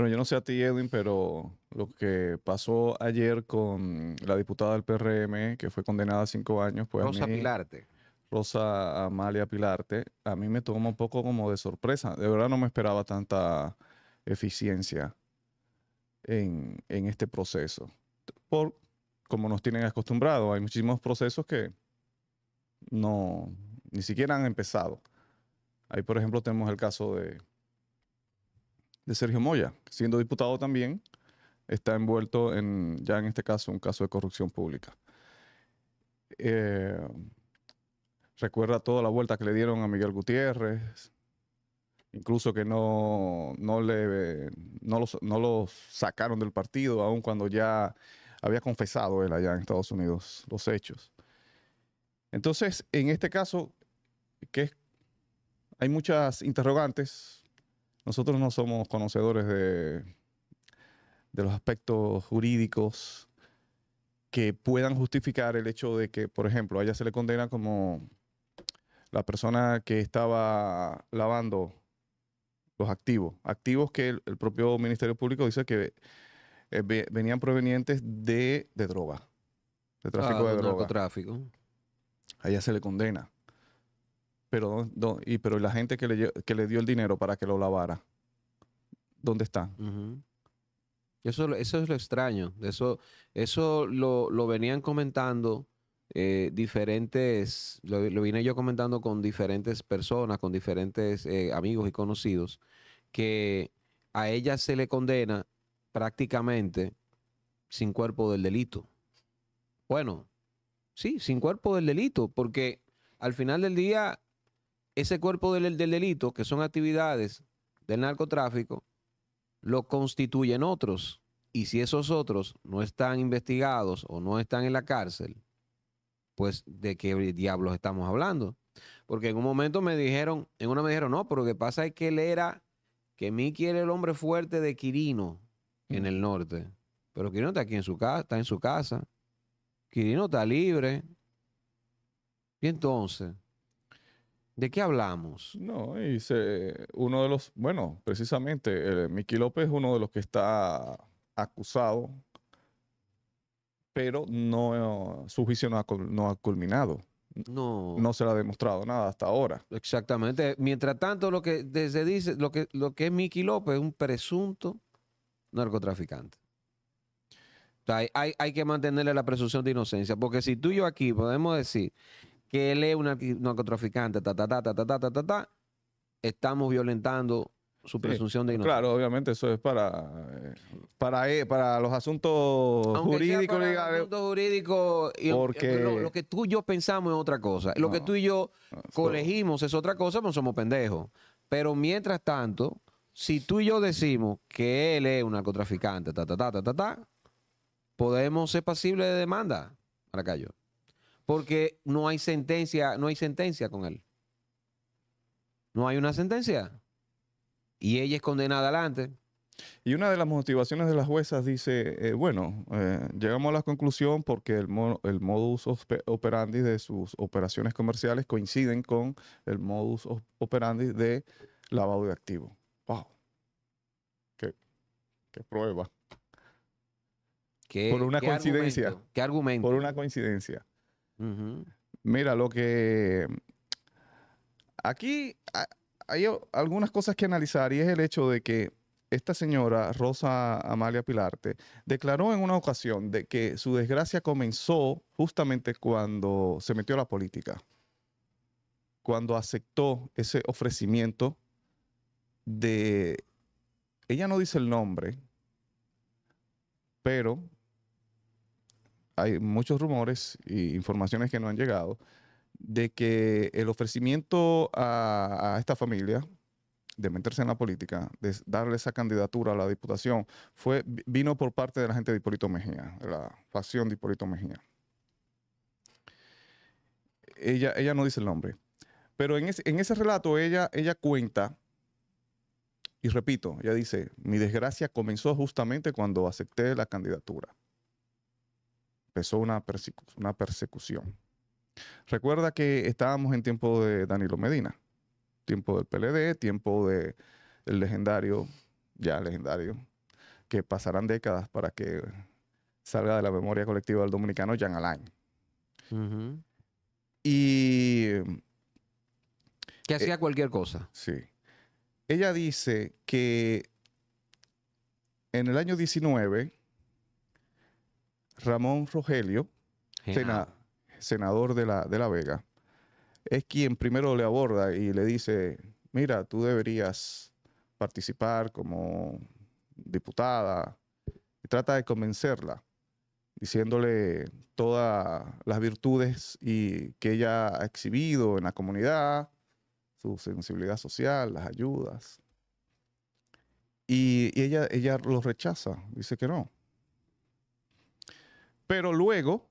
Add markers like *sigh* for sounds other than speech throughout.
Bueno, yo no sé a ti, Edwin, pero lo que pasó ayer con la diputada del PRM, que fue condenada a cinco años, pues... Rosa Pilarte. Rosa Amalia Pilarte, a mí me tomó un poco como de sorpresa. De verdad no me esperaba tanta eficiencia en, este proceso. Por como nos tienen acostumbrado. hay muchísimos procesos que no, ni siquiera han empezado. Ahí, por ejemplo, tenemos el caso de de Sergio Moya, siendo diputado también, está envuelto en, ya en este caso, un caso de corrupción pública. Eh, recuerda toda la vuelta que le dieron a Miguel Gutiérrez, incluso que no, no, le, no, los, sacaron del partido, aun cuando ya había confesado él allá en Estados Unidos los hechos. Entonces, en este caso, que hay muchas interrogantes nosotros no somos conocedores de, los aspectos jurídicos que puedan justificar el hecho de que, por ejemplo, a ella se le condena como la persona que estaba lavando los activos, activos que el, propio Ministerio Público dice que eh, venían provenientes de, droga, de tráfico ah, de, droga. A ella se le condena. Pero, y, pero la gente que le, que le dio el dinero para que lo lavara, ¿dónde está? eso, eso es lo extraño. Eso, eso lo, venían comentando eh, diferentes, lo, vine yo comentando con diferentes personas, con diferentes eh, amigos y conocidos, que a ella se le condena prácticamente sin cuerpo del delito. Bueno, sí, sin cuerpo del delito, porque al final del día ese cuerpo del, delito, que son actividades del narcotráfico, lo constituyen otros. Y si esos otros no están investigados o no están en la cárcel, pues de qué diablos estamos hablando. Porque en un momento me dijeron, en una me dijeron, no, pero lo que pasa es que él era, que Miki era el hombre fuerte de Quirino en el norte. Pero Quirino está aquí en su casa, está en su casa. Quirino está libre. Y entonces, ¿De qué hablamos? No, dice, uno de los, bueno, precisamente, eh, Miki López es uno de los que está acusado, pero no, su juicio no ha, culminado. No. No se le ha demostrado nada hasta ahora. Exactamente. Mientras tanto, lo que desde dice, lo que, lo que es Miki López es un presunto narcotraficante. hay, que mantenerle la presunción de inocencia, porque si tú y yo aquí podemos decir que él es un narcotraficante, ta, ta, ta, ta, ta, ta, estamos violentando su presunción de inocencia. Claro, obviamente eso es para para, para los asuntos jurídicos sea asuntos jurídicos y porque lo, que tú y yo pensamos es otra cosa, lo que tú y yo colegimos es otra cosa, pues somos pendejos. Pero mientras tanto, si tú y yo decimos que él es un narcotraficante, ta ta ta ta ta, podemos ser pasibles de demanda, Maracayo porque no hay sentencia, no hay sentencia con él. No hay una sentencia. Y ella es condenada adelante. Y una de las motivaciones de las juezas dice, eh, bueno, eh, llegamos a la conclusión porque el, modus operandi de sus operaciones comerciales coinciden con el modus operandi de lavado de activos. ¡Wow! ¡Qué, prueba! ¿Qué, por una coincidencia. ¿Qué argumento? Por una coincidencia. Mira, lo que... Aquí hay algunas cosas que analizar y es el hecho de que esta señora, Rosa Amalia Pilarte, declaró en una ocasión de que su desgracia comenzó justamente cuando se metió a la política, cuando aceptó ese ofrecimiento de, ella no dice el nombre, pero hay muchos rumores e informaciones que no han llegado de que el ofrecimiento a, esta familia de meterse en la política, de darle esa candidatura a la diputación, fue, vino por parte de la gente de Hipólito Mejía, de la facción de Hipólito Mejía. Ella, ella no dice el nombre, pero en, ese relato ella cuenta y repito, ella dice, mi desgracia comenzó justamente cuando acepté la candidatura empezó una, una persecución. Recuerda que estábamos en tiempo de Danilo Medina, tiempo del PLD, tiempo del de legendario, ya legendario, que pasarán décadas para que salga de la memoria colectiva del dominicano Jean Alain. Y... Que hacía eh, cualquier cosa. Sí. Ella dice que en el año 19 Ramón Rogelio, senador de la, de la Vega, es quien primero le aborda y le dice, mira, tú deberías participar como diputada, y trata de convencerla, diciéndole todas las virtudes y que ella ha exhibido en la comunidad, su sensibilidad social, las ayudas. Y, ella, ella lo rechaza, dice que no, pero luego,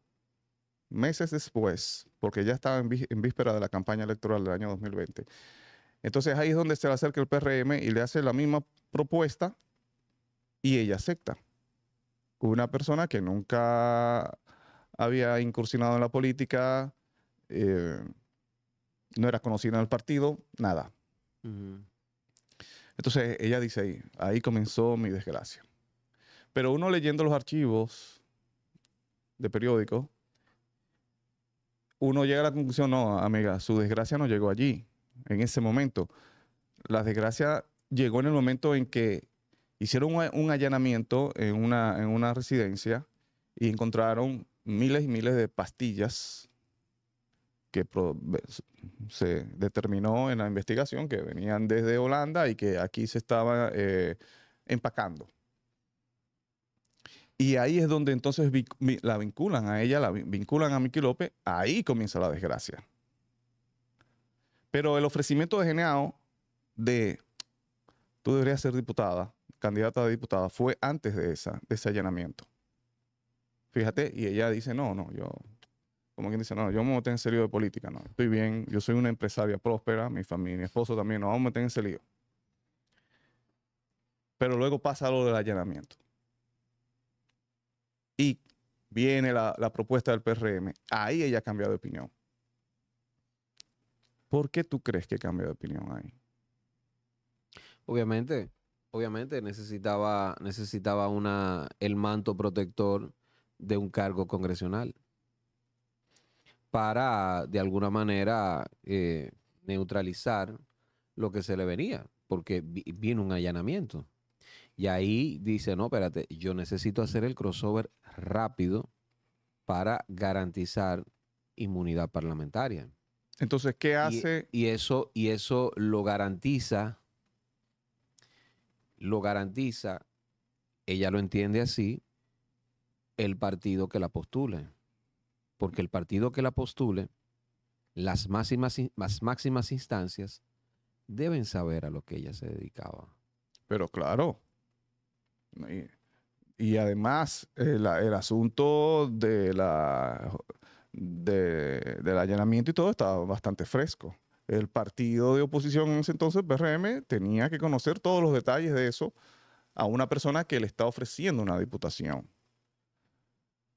meses después, porque ya estaba en, víspera de la campaña electoral del año 2020, entonces ahí es donde se le acerca el PRM y le hace la misma propuesta y ella acepta. Una persona que nunca había incursionado en la política, eh, no era conocida en el partido, nada. Entonces ella dice ahí, ahí comenzó mi desgracia. Pero uno leyendo los archivos de periódico, uno llega a la conclusión, no, amiga, su desgracia no llegó allí, en ese momento. La desgracia llegó en el momento en que hicieron un allanamiento en una, en una residencia y encontraron miles y miles de pastillas que se determinó en la investigación que venían desde Holanda y que aquí se estaba eh, empacando. Y ahí es donde entonces la vinculan a ella, la vinculan a Miki López, ahí comienza la desgracia. Pero el ofrecimiento de Geneao de tú deberías ser diputada, candidata a diputada, fue antes de, ese allanamiento. Fíjate, y ella dice, no, no, yo, como quien dice, no, yo me meto en serio de política, no, estoy bien, yo soy una empresaria próspera, mi familia, mi esposo también, no vamos a meter en ese lío. Pero luego pasa lo del allanamiento viene la, propuesta del PRM, ahí ella ha cambiado de opinión. ¿Por qué tú crees que cambió de opinión ahí? Obviamente, obviamente necesitaba, necesitaba una, el manto protector de un cargo congresional para, de alguna manera, eh, neutralizar lo que se le venía, porque viene un allanamiento. Y ahí dice, no, espérate, yo necesito hacer el crossover rápido para garantizar inmunidad parlamentaria. Entonces, ¿qué hace? Y, eso, y eso lo garantiza, lo garantiza, ella lo entiende así, el partido que la postule. Porque el partido que la postule, las máximas, las máximas instancias deben saber a lo que ella se dedicaba. Pero claro. Y, además, el, asunto de la, del allanamiento y todo estaba bastante fresco. El partido de oposición en ese entonces, PRM, tenía que conocer todos los detalles de eso a una persona que le está ofreciendo una diputación.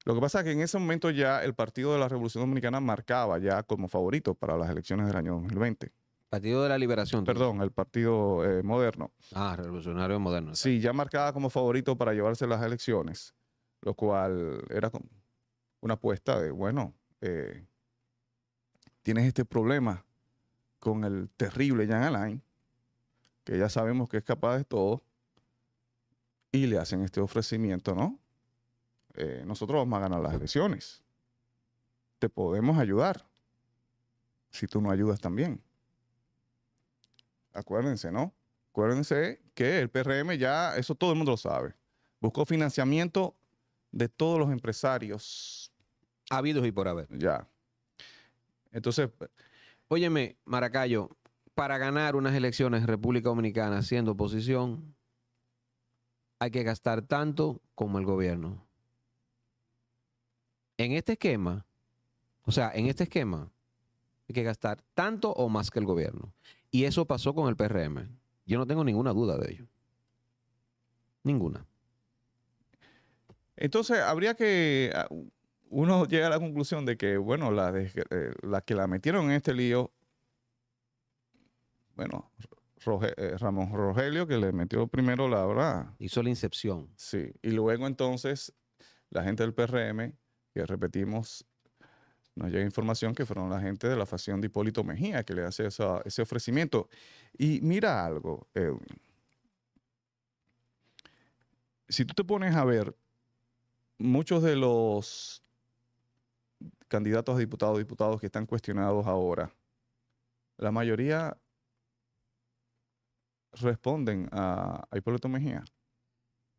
Lo que pasa es que en ese momento ya el Partido de la Revolución Dominicana marcaba ya como favorito para las elecciones del año 2020. Partido de la Liberación. Perdón, el Partido eh, Moderno. Ah, Revolucionario Moderno. Sí, ya marcada como favorito para llevarse las elecciones, lo cual era una apuesta de, bueno, eh, tienes este problema con el terrible Jan Alain, que ya sabemos que es capaz de todo, y le hacen este ofrecimiento, ¿no? Eh, nosotros vamos a ganar las elecciones. Te podemos ayudar, si tú no ayudas también acuérdense, ¿no? Acuérdense que el PRM ya, eso todo el mundo lo sabe, buscó financiamiento de todos los empresarios. Habidos y por haber. Ya. Entonces... Óyeme, Maracayo, para ganar unas elecciones en República Dominicana siendo oposición, hay que gastar tanto como el gobierno. En este esquema, o sea, en este esquema, hay que gastar tanto o más que el gobierno. Y eso pasó con el PRM. Yo no tengo ninguna duda de ello. Ninguna. Entonces, habría que ah, uno llega a la conclusión de que, bueno, las eh, la que la metieron en este lío, bueno, eh, Ramón Rogelio, que le metió primero la verdad. Hizo la incepción. Sí, y luego entonces la gente del PRM, que repetimos, nos llega información que fueron la gente de la facción de Hipólito Mejía que le hace ese ofrecimiento. Y mira algo, Edwin. Si tú te pones a ver, muchos de los candidatos a diputados, diputados que están cuestionados ahora, la mayoría responden a, a Hipólito Mejía.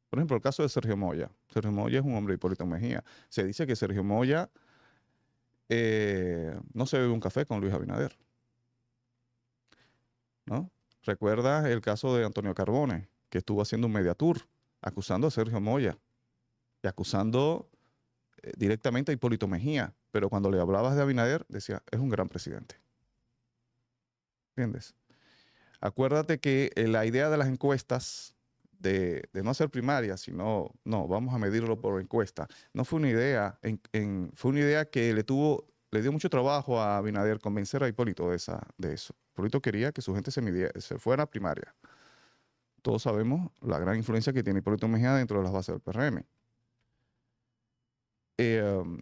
Por ejemplo, el caso de Sergio Moya. Sergio Moya es un hombre de Hipólito Mejía. Se dice que Sergio Moya eh, no se bebe un café con Luis Abinader. ¿No? Recuerda el caso de Antonio Carbone, que estuvo haciendo un media tour acusando a Sergio Moya y acusando eh, directamente a Hipólito Mejía. Pero cuando le hablabas de Abinader, decía, es un gran presidente. ¿Entiendes? Acuérdate que eh, la idea de las encuestas de, no hacer primaria, sino, no, vamos a medirlo por encuesta. No fue una idea, fue una idea que le tuvo, le dio mucho trabajo a Binader convencer a Hipólito de, esa, de eso. Hipólito quería que su gente se, se fuera a primaria. Todos sabemos la gran influencia que tiene Hipólito Mejía dentro de las bases del PRM. Em,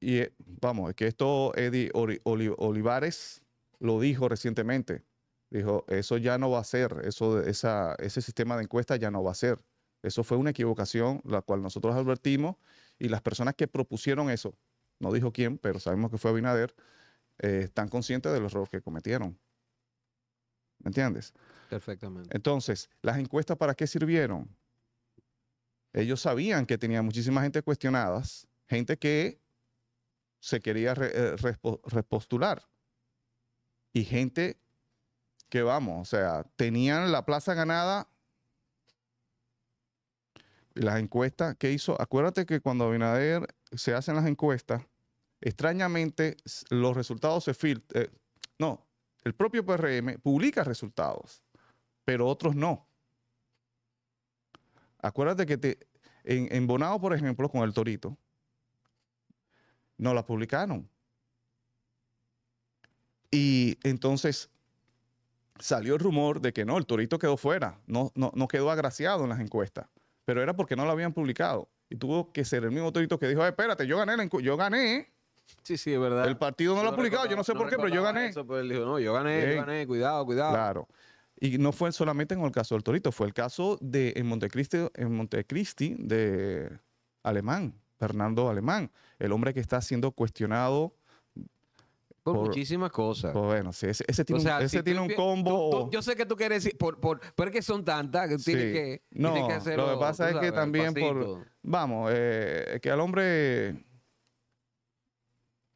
y eh, vamos, es que esto Eddie Olivares lo dijo recientemente dijo, eso ya no va a ser, eso, esa, ese sistema de encuesta ya no va a ser. Eso fue una equivocación, la cual nosotros advertimos, y las personas que propusieron eso, no dijo quién, pero sabemos que fue Abinader, eh, están conscientes del error que cometieron. ¿Me entiendes? Perfectamente. Entonces, ¿las encuestas para qué sirvieron? Ellos sabían que tenía muchísima gente cuestionadas, gente que se quería eh, repostular y gente que vamos, o sea, tenían la plaza ganada. las encuestas que hizo, acuérdate que cuando Abinader se hacen las encuestas, extrañamente los resultados se filtran. Eh, no, el propio PRM publica resultados, pero otros no. Acuérdate que te, en, en Bonao, por ejemplo, con el Torito, no la publicaron. Y entonces salió el rumor de que no, el torito quedó fuera, no, no, quedó agraciado en las encuestas, pero era porque no lo habían publicado. Y tuvo que ser el mismo torito que dijo, espérate, yo gané, yo gané. Sí, sí, es verdad. El partido no lo ha publicado, yo no sé por qué, pero yo gané. Pues, no, yo gané, yo gané, cuidado, cuidado. Claro. Y no fue solamente en el caso del torito, fue el caso de Montecristi, en Montecristi de Alemán, Fernando Alemán, el hombre que está siendo cuestionado por, muchísimas cosas. Pues bueno, sí, ese, tiene, un, combo. yo sé que tú quieres decir, por, por, pero es que son tantas que que, no, Lo que pasa es que también, por, vamos, eh, que al hombre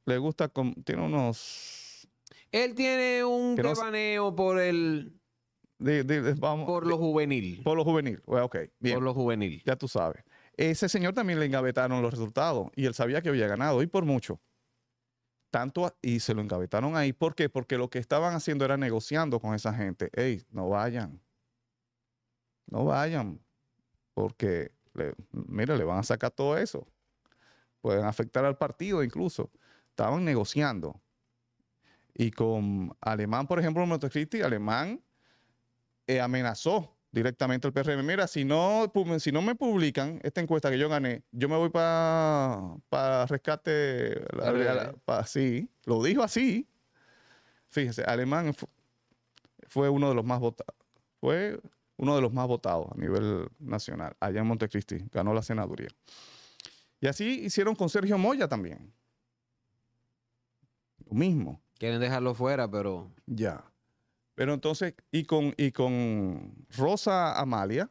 le gusta, tiene unos. Él tiene un devaneo por el. por lo juvenil. Por lo juvenil, ok. Bien. Por lo juvenil. Ya tú sabes. Ese señor también le engavetaron los resultados y él sabía que había ganado y por mucho tanto y se lo engavetaron ahí. ¿Por qué? Porque lo que estaban haciendo era negociando con esa gente. Ey, no vayan. No vayan. Porque, mira, le van a sacar todo eso. Pueden afectar al partido incluso. Estaban negociando. Y con Alemán, por ejemplo, Motocristi, Alemán eh, amenazó directamente al PRM. Mira, si no, si no me publican esta encuesta que yo gané, yo me voy para rescate. Así, lo dijo así. Fíjense, Alemán fue uno de los más votados. Fue uno de los más votados a nivel nacional, allá en Montecristi. Ganó la senaduría. Y así hicieron con Sergio Moya también. Lo mismo. Quieren dejarlo fuera, pero. Ya. Pero entonces, y con, y con Rosa Amalia,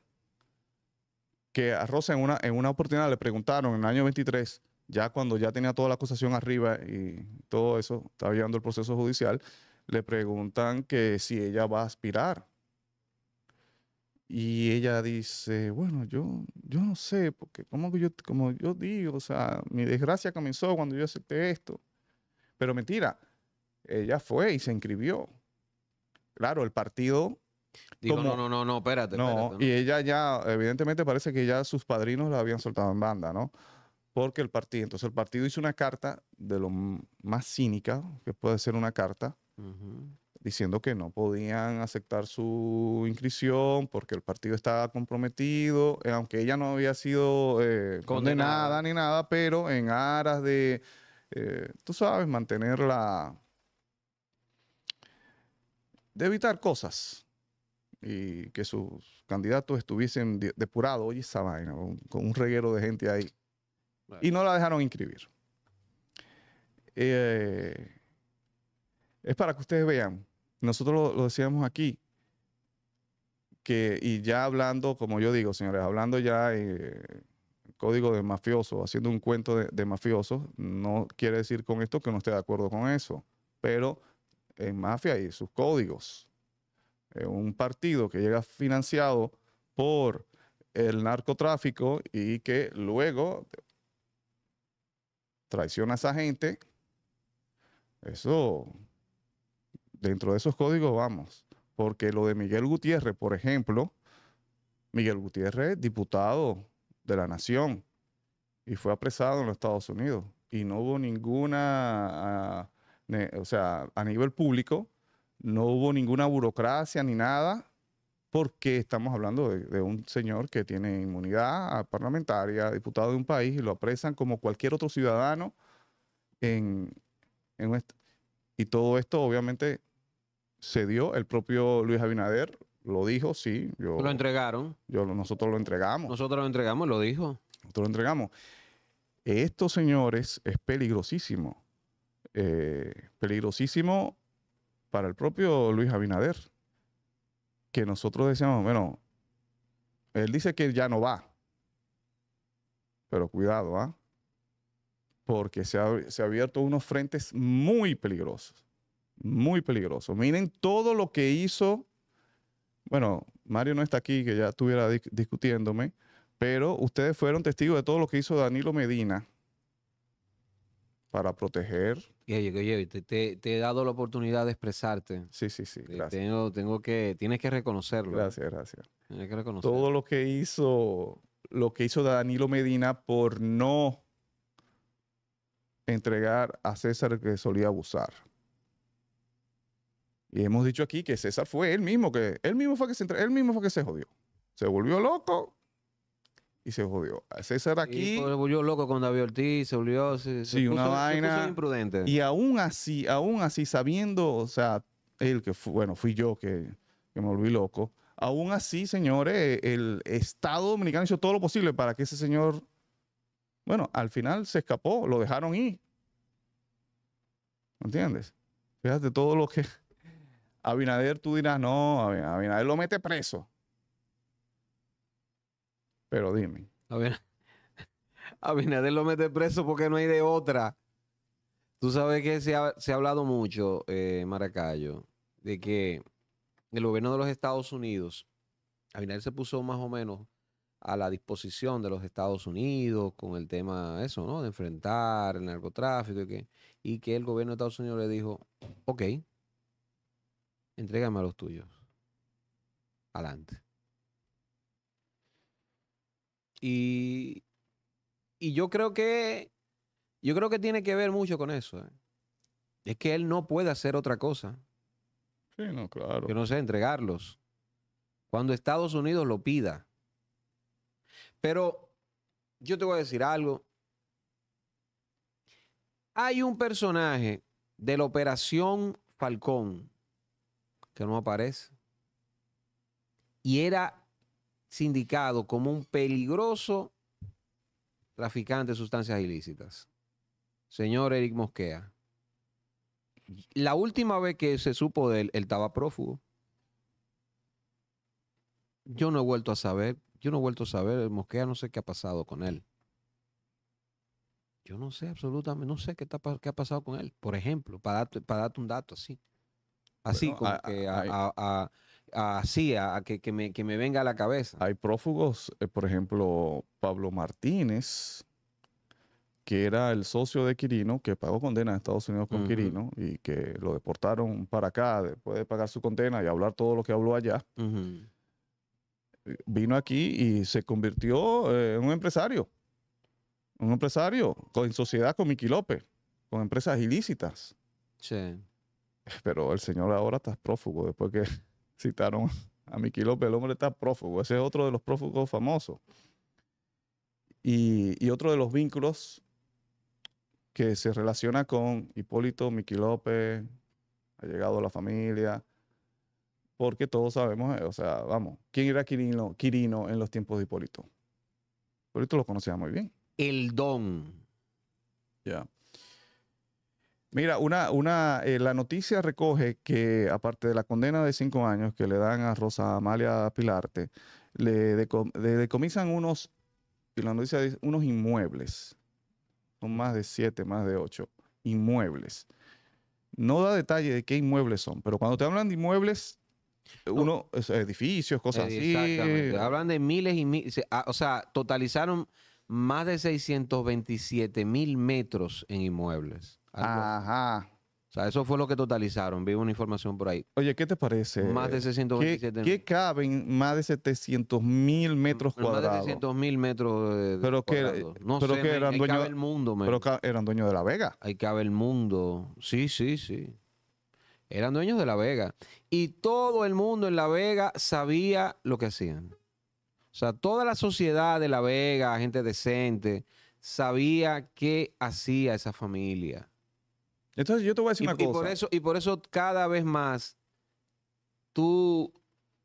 que a Rosa en una, en una oportunidad le preguntaron en el año 23, ya cuando ya tenía toda la acusación arriba y todo eso, estaba llevando el proceso judicial, le preguntan que si ella va a aspirar. Y ella dice, bueno, yo, yo no sé, porque como yo, como yo digo, o sea, mi desgracia comenzó cuando yo acepté esto. Pero mentira, ella fue y se inscribió claro, el partido... Digo, no, no, no, no, espérate. y ella ya, evidentemente parece que ya sus padrinos la habían soltado en banda, ¿no? Porque el partido, entonces el partido hizo una carta de lo más cínica, que puede ser una carta, diciendo que no podían aceptar su inscripción porque el partido estaba comprometido, eh, aunque ella no había sido eh, condenada. ni nada, pero en aras de, eh, tú sabes, mantener la de evitar cosas y que sus candidatos estuviesen depurados, oye, esa vaina, con un reguero de gente ahí. Y no la dejaron inscribir. Eh, es para que ustedes vean, nosotros lo, decíamos aquí, que, y ya hablando, como yo digo, señores, hablando ya eh, código de mafioso, haciendo un cuento de, de mafiosos, no quiere decir con esto que no esté de acuerdo con eso, pero en mafia y sus códigos. un partido que llega financiado por el narcotráfico y que luego traiciona a esa gente. Eso, dentro de esos códigos vamos. Porque lo de Miguel Gutiérrez, por ejemplo, Miguel Gutiérrez, diputado de la Nación, y fue apresado en los Estados Unidos. Y no hubo ninguna ah, o sea, a nivel público, no hubo ninguna burocracia ni nada, porque estamos hablando de, un señor que tiene inmunidad parlamentaria, diputado de un país, y lo apresan como cualquier otro ciudadano en, y todo esto obviamente se dio, el propio Luis Abinader lo dijo, sí. Yo, lo entregaron. Yo, nosotros lo entregamos. Nosotros lo entregamos, lo dijo. Nosotros lo entregamos. Estos señores, es peligrosísimo. Eh, peligrosísimo para el propio Luis Abinader, que nosotros decíamos, bueno, él dice que ya no va, pero cuidado, ¿ah? Porque se ha, abierto unos frentes muy peligrosos, muy peligrosos. Miren todo lo que hizo, bueno, Mario no está aquí, que ya estuviera discutiéndome, pero ustedes fueron testigos de todo lo que hizo Danilo Medina para proteger te, he dado la oportunidad de expresarte. Sí, sí, sí. Tengo, que, tienes que reconocerlo. Gracias, gracias. Tienes que Todo lo que hizo, lo que hizo Danilo Medina por no entregar a César que solía abusar. Y hemos dicho aquí que César fue él mismo que él mismo fue que se él mismo fue que se jodió. Se volvió loco y se jodió. César aquí. se volvió loco con David Ortiz, se volvió. sí, una vaina. Y aún así, aún así, sabiendo, o sea, él que fue, bueno, fui yo que, que me volví loco. Aún así, señores, el Estado Dominicano hizo todo lo posible para que ese señor, bueno, al final se escapó, lo dejaron ir. ¿Me entiendes? Fíjate todo lo que. *laughs* Abinader, tú dirás, no, Abinader lo mete preso. Pero dime. A *laughs* Abinader lo mete preso porque no hay de otra. Tú sabes que se ha, hablado mucho, eh, Maracayo, de que el gobierno de los Estados Unidos, Abinader se puso más o menos a la disposición de los Estados Unidos con el tema eso, ¿no? De enfrentar el narcotráfico y que, y que el gobierno de Estados Unidos le dijo, ok, entrégame a los tuyos. Adelante. Y, yo creo que yo creo que tiene que ver mucho con eso. ¿eh? Es que él no puede hacer otra cosa. Sí, no, claro. Que no sé entregarlos. Cuando Estados Unidos lo pida. Pero yo te voy a decir algo. Hay un personaje de la Operación Falcón que no aparece. Y era sindicado como un peligroso traficante de sustancias ilícitas. Señor Eric Mosquea, la última vez que se supo de él, él estaba prófugo. Yo no he vuelto a saber, yo no he vuelto a saber, el Mosquea no sé qué ha pasado con él. Yo no sé absolutamente, no sé qué, ha pasado con él, por ejemplo, para darte, para un dato así. Así como que a, así, a, que, me, venga a la cabeza. Hay prófugos, eh, por ejemplo, Pablo Martínez, que era el socio de Quirino, que pagó condena en Estados Unidos con Quirino y que lo deportaron para acá después de pagar su condena y hablar todo lo que habló allá. Eh, vino aquí y se convirtió eh, en un empresario. Un empresario con, en sociedad con Miki López, con empresas ilícitas. Sí. Pero el señor ahora está prófugo después que citaron a Miki López, el hombre está prófugo, ese es otro de los prófugos famosos. Y, otro de los vínculos que se relaciona con Hipólito Miki López, ha llegado a la familia, porque todos sabemos, eh, o sea, vamos, ¿quién era Quirino, en los tiempos de Hipólito? Hipólito lo conocía muy bien. El don. Ya. Mira, una, una, eh, la noticia recoge que aparte de la condena de cinco años que le dan a Rosa Amalia Pilarte, le, decomisan unos, la noticia unos inmuebles. Son más de siete, más de ocho inmuebles. No da detalle de qué inmuebles son, pero cuando te hablan de inmuebles, uno, edificios, cosas así. Hablan de miles y miles, ah, o sea, totalizaron más de 627 mil metros en inmuebles. Ajá. O sea, eso fue lo que totalizaron. Vi una información por ahí. Oye, ¿qué te parece? Más de 627 ¿Qué, caben más de 700 mil metros cuadrados? Más de 700 mil metros pero Que, no pero sé, que eran dueños mundo. Pero eran dueños de La Vega. Ahí cabe el mundo. Sí, sí, sí. Eran dueños de La Vega. Y todo el mundo en La Vega sabía lo que hacían. O sea, toda la sociedad de La Vega, gente decente, sabía qué hacía esa familia entonces yo te voy a decir una cosa. Y por, eso, cada vez más tú,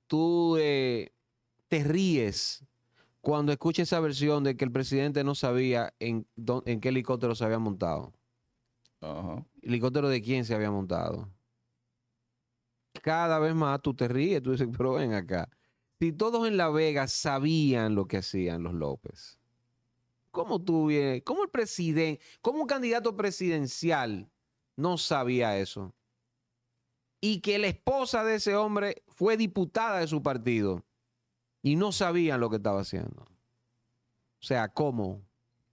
tú eh, te ríes cuando escuchas esa versión de que el presidente no sabía en, qué helicóptero se había montado. ¿Helicóptero de quién se había montado? Cada vez más tú te ríes, tú dices, pero ven acá. Si todos en La Vega sabían lo que hacían los López, ¿cómo tú vienes? ¿Cómo el presidente, cómo un candidato presidencial no sabía eso. Y que la esposa de ese hombre fue diputada de su partido y no sabían lo que estaba haciendo. O sea, ¿cómo?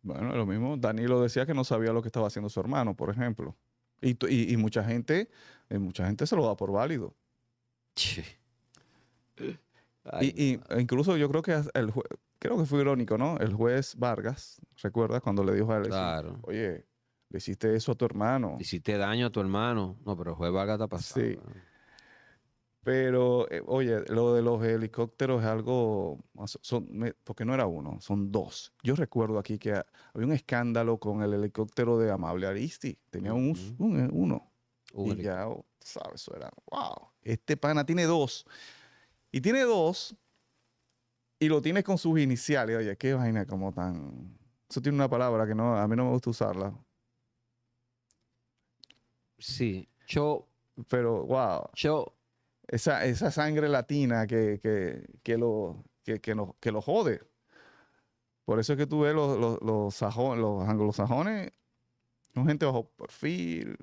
Bueno, lo mismo Danilo decía que no sabía lo que estaba haciendo su hermano, por ejemplo. Y, mucha gente, y eh, mucha gente se lo da por válido. sí y, e incluso yo creo que el creo que fue irónico, ¿no? El juez Vargas, ¿recuerdas cuando le dijo a él, claro. oye, hiciste eso a tu hermano. hiciste daño a tu hermano. No, pero fue vaga está pasando. Sí. Pero, eh, oye, lo de los helicópteros es algo, son, porque no era uno, son dos. Yo recuerdo aquí que había un escándalo con el helicóptero de Amable Aristi. Tenía un, eh, uno. y ya, oh, ¿sabes? Eso era, wow, este pana tiene dos. Y tiene dos, y lo tienes con sus iniciales. Oye, qué vaina como tan... Eso tiene una palabra que no, a mí no me gusta usarla, Sí, yo... Pero, wow. Yo... Esa, esa sangre latina que, que, lo, que, jode. Por eso es que tú ves los, los, los, anglosajones, son gente bajo perfil,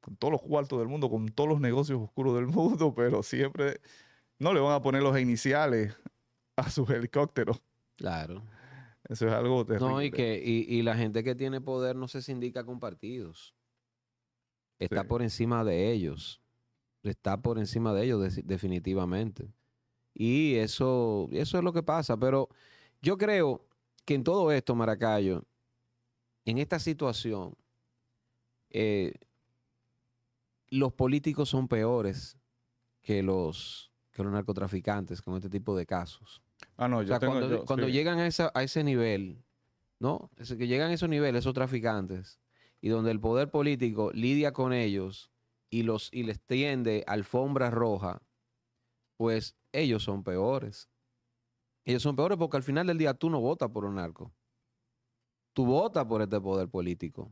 con todos los cuartos del mundo, con todos los negocios oscuros del *laughs* mundo, pero siempre no le van a poner los iniciales a sus helicópteros. Claro. Eso es algo terrible. No, y que y, y la gente que tiene poder no se sindica con partidos está por encima de ellos. Está por encima de ellos definitivamente. Y eso, eso es lo que pasa. Pero yo creo que en todo esto, Maracayo, en esta situación, eh, los políticos son peores que los, narcotraficantes con este tipo de casos. Ah, no, cuando, llegan a, a ese nivel, ¿no? que llegan a esos niveles, esos traficantes, y donde el poder político lidia con ellos y, los, y les tiende alfombra roja, pues ellos son peores. Ellos son peores porque al final del día tú no votas por un narco. Tú votas por este poder político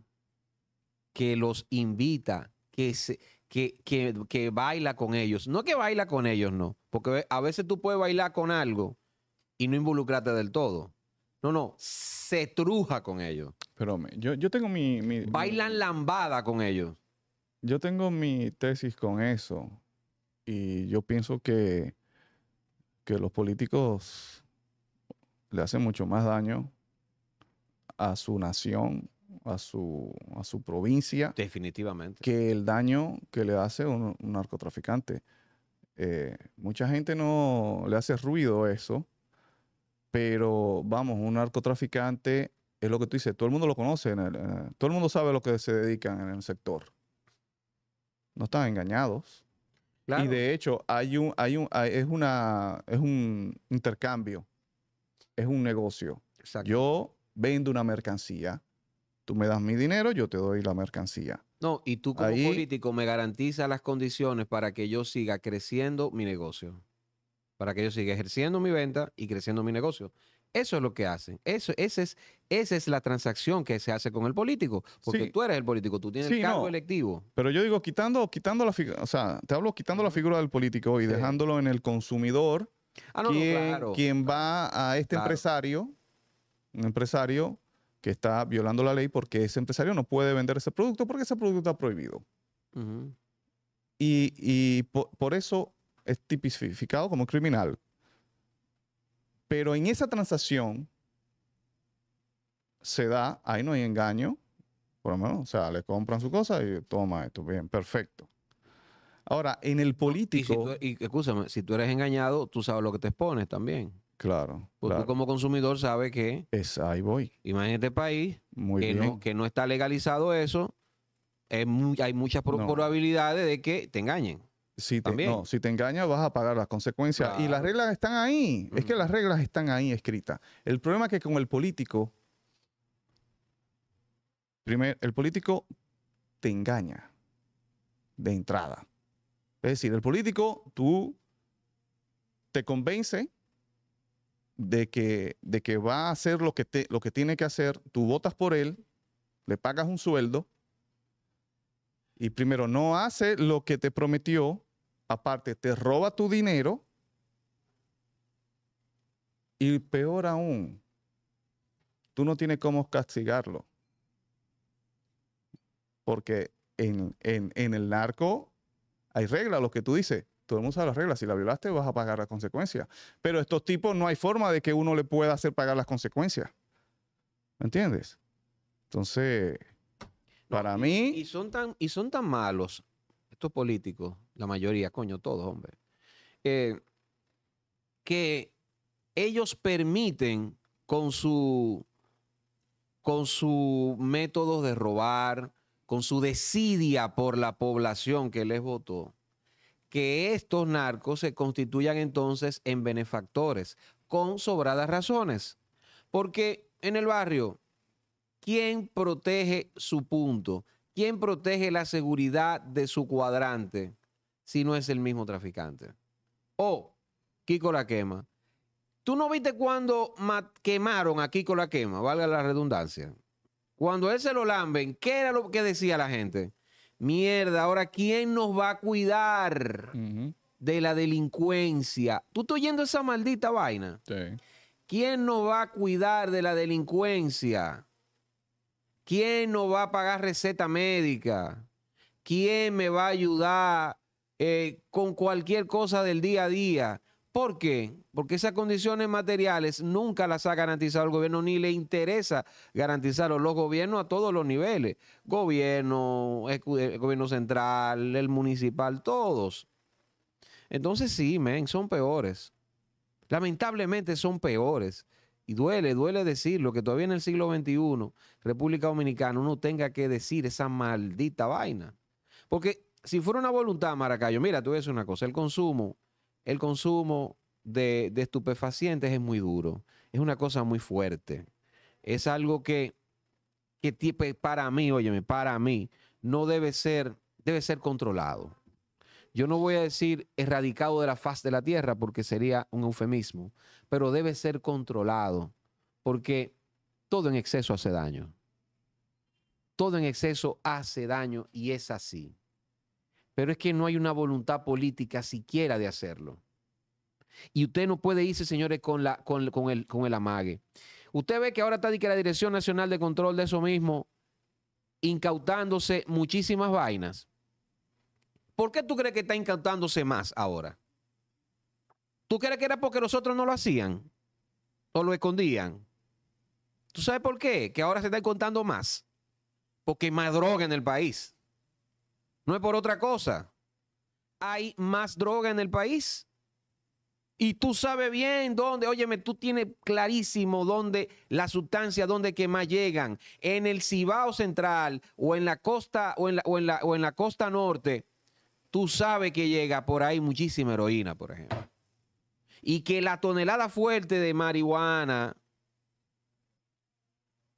que los invita, que, que, que baila con ellos. No que baila con ellos, no. Porque a veces tú puedes bailar con algo y no involucrarte del todo. No, no, se truja con ellos. Pero yo, tengo mi, Bailan lambada con ellos. Yo tengo mi tesis con eso. Y yo pienso que, que los políticos le hacen mucho más daño a su nación, a su, a su provincia. Definitivamente. Que el daño que le hace un, narcotraficante. Eh, mucha gente no le hace ruido eso, pero vamos, un narcotraficante es lo que tú dices, todo el mundo lo conoce, todo el mundo sabe lo que se dedican en el sector. No están engañados. Y de hecho, hay un, hay un, es, una, es un intercambio, es un negocio. Yo vendo una mercancía, tú me das mi dinero, yo te doy la mercancía. No, y tú como político me garantiza las condiciones para que yo siga creciendo mi negocio, para que yo siga ejerciendo mi venta y creciendo mi negocio. Eso es lo que hace. Eso, ese es, esa es la transacción que se hace con el político. Porque tú eres el político, tú tienes el cargo electivo. Pero yo digo, quitando, quitando la figura, o sea, te hablo quitando la figura del político y dejándolo en el consumidor, ah, quien, va a este empresario, un empresario que está violando la ley porque ese empresario no puede vender ese producto porque ese producto está prohibido. Y, por eso es tipificado como criminal. Pero en esa transacción se da, ahí no hay engaño, por lo menos, o sea, le compran su cosa y toma esto, bien, perfecto. Ahora, en el político... Y, escúchame, si tú eres engañado, tú sabes lo que te expones también. Claro. Porque como consumidor sabes que... Es, ahí voy. Imagínate este país que, No, está legalizado eso, hay muchas probabilidades de que te engañen. Si te, no, si te engañas vas a pagar las consecuencias. Y las reglas están ahí. Es que las reglas están ahí escritas. El problema es que con el político, primer, el político te engaña de entrada. Es decir, el político, tú te convence de que, de que va a hacer lo que, te, lo que tiene que hacer, tú votas por él, le pagas un sueldo y primero no hace lo que te prometió aparte te roba tu dinero y peor aún, tú no tienes cómo castigarlo. Porque en, el narco hay reglas, lo que tú dices. Todo el mundo sabe las reglas. Si la violaste, vas a pagar las consecuencias. Pero estos tipos no hay forma de que uno le pueda hacer pagar las consecuencias. ¿Me entiendes? Entonces, para mí. Y son, tan, y son tan malos estos políticos la mayoría, coño, todos, hombre, eh, que ellos permiten con su con de robar, con su desidia por la población que les votó, que estos narcos se constituyan entonces en benefactores, con sobradas razones. Porque en el barrio, ¿quién protege su punto? ¿Quién protege la seguridad de su cuadrante? si no es el mismo traficante. O Kiko la quema. ¿Tú no viste cuando quemaron a Kiko la quema? Valga la redundancia. Cuando él se lo lamben, ¿qué era lo que decía la gente? Mierda, ahora ¿quién nos va a cuidar de la delincuencia? ¿Tú estás oyendo esa maldita vaina? Sí. ¿Quién nos va a cuidar de la delincuencia? ¿Quién nos va a pagar receta médica? ¿Quién me va a ayudar eh, con cualquier cosa del día a día. ¿Por qué? Porque esas condiciones materiales nunca las ha garantizado el gobierno, ni le interesa garantizarlo los gobiernos a todos los niveles. Gobierno, eh, gobierno central, el municipal, todos. Entonces sí, men, son peores. Lamentablemente son peores. Y duele, duele decirlo, que todavía en el siglo XXI, República Dominicana, uno tenga que decir esa maldita vaina. Porque si fuera una voluntad, Maracayo, mira, tú ves una cosa, el consumo, el consumo de, estupefacientes es muy duro, es una cosa muy fuerte, es algo que, que para mí, óyeme, para mí, no debe ser, debe ser controlado. Yo no voy a decir erradicado de la faz de la tierra porque sería un eufemismo, pero debe ser controlado porque todo en exceso hace daño. Todo en exceso hace daño y es así. Pero es que no hay una voluntad política siquiera de hacerlo. Y usted no puede irse, señores, con, el, amague. Usted ve que ahora está la Dirección Nacional de Control de eso mismo, incautándose muchísimas vainas. ¿Por qué tú crees que está incautándose más ahora? ¿Tú crees que era porque los otros no lo hacían? ¿O lo escondían? ¿Tú sabes por qué? Que ahora se está incautando más. Porque hay más droga en el país. No es por otra cosa. Hay más droga en el país. Y tú sabes bien dónde, óyeme, tú tienes clarísimo dónde la sustancia, dónde que más llegan, en el Cibao Central o en la costa o o en la, costa norte, tú sabes que llega por ahí muchísima heroína, por ejemplo. Y que la tonelada fuerte de marihuana,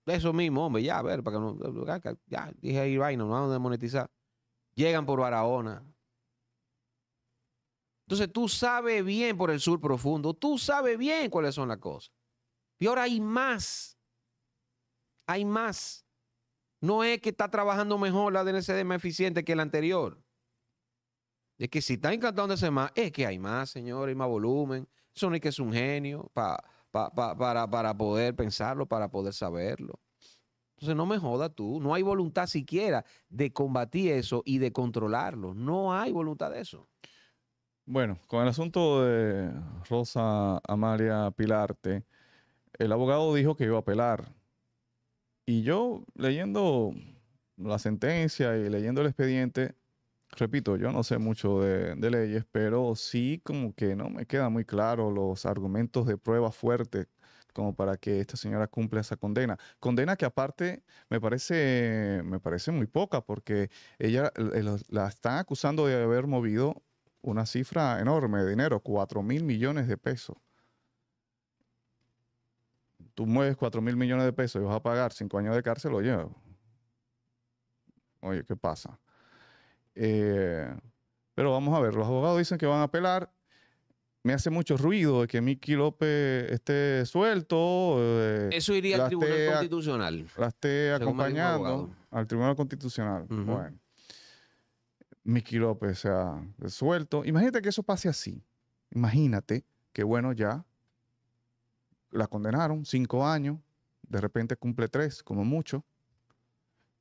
eso mismo, hombre, ya, a ver, para que no, ya, dije ahí vaina, no vamos a monetizar llegan por Barahona. Entonces tú sabes bien por el sur profundo, tú sabes bien cuáles son las cosas. Y ahora hay más. Hay más. No es que está trabajando mejor la DNCD más eficiente que la anterior. Es que si está ese más, es que hay más, señores, hay más volumen. Eso no es que es un genio para, para poder pensarlo, para poder saberlo. Entonces no me joda tú, no hay voluntad siquiera de combatir eso y de controlarlo, no hay voluntad de eso. Bueno, con el asunto de Rosa Amalia Pilarte, el abogado dijo que iba a apelar. Y yo leyendo la sentencia y leyendo el expediente, repito, yo no sé mucho de, leyes, pero sí como que no me queda muy claro los argumentos de prueba fuerte como para que esta señora cumpla esa condena. Condena que aparte me parece, me parece muy poca porque ella eh, eh, la están acusando de haber movido una cifra enorme de dinero, 4 mil millones de pesos. Tú mueves 4 mil millones de pesos y vas a pagar 5 años de cárcel, oye, oye, ¿qué pasa? Eh, pero vamos a ver, los abogados dicen que van a apelar, me hace mucho ruido de que Miki López esté suelto. Eh, eso iría al Tribunal Constitucional. La esté acompañando al Tribunal Constitucional. Bueno. Miki López sea suelto. Imagínate que eso pase así. Imagínate que, bueno, ya la condenaron cinco años, de repente cumple tres, como mucho,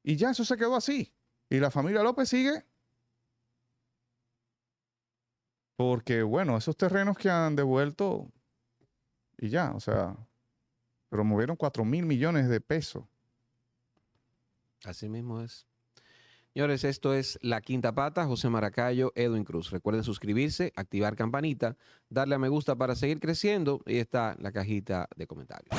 y ya eso se quedó así. Y la familia López sigue Porque, bueno, esos terrenos que han devuelto y ya, o sea, promovieron 4 mil millones de pesos. Así mismo es. Señores, esto es La Quinta Pata, José Maracayo, Edwin Cruz. Recuerden suscribirse, activar campanita, darle a me gusta para seguir creciendo y está la cajita de comentarios.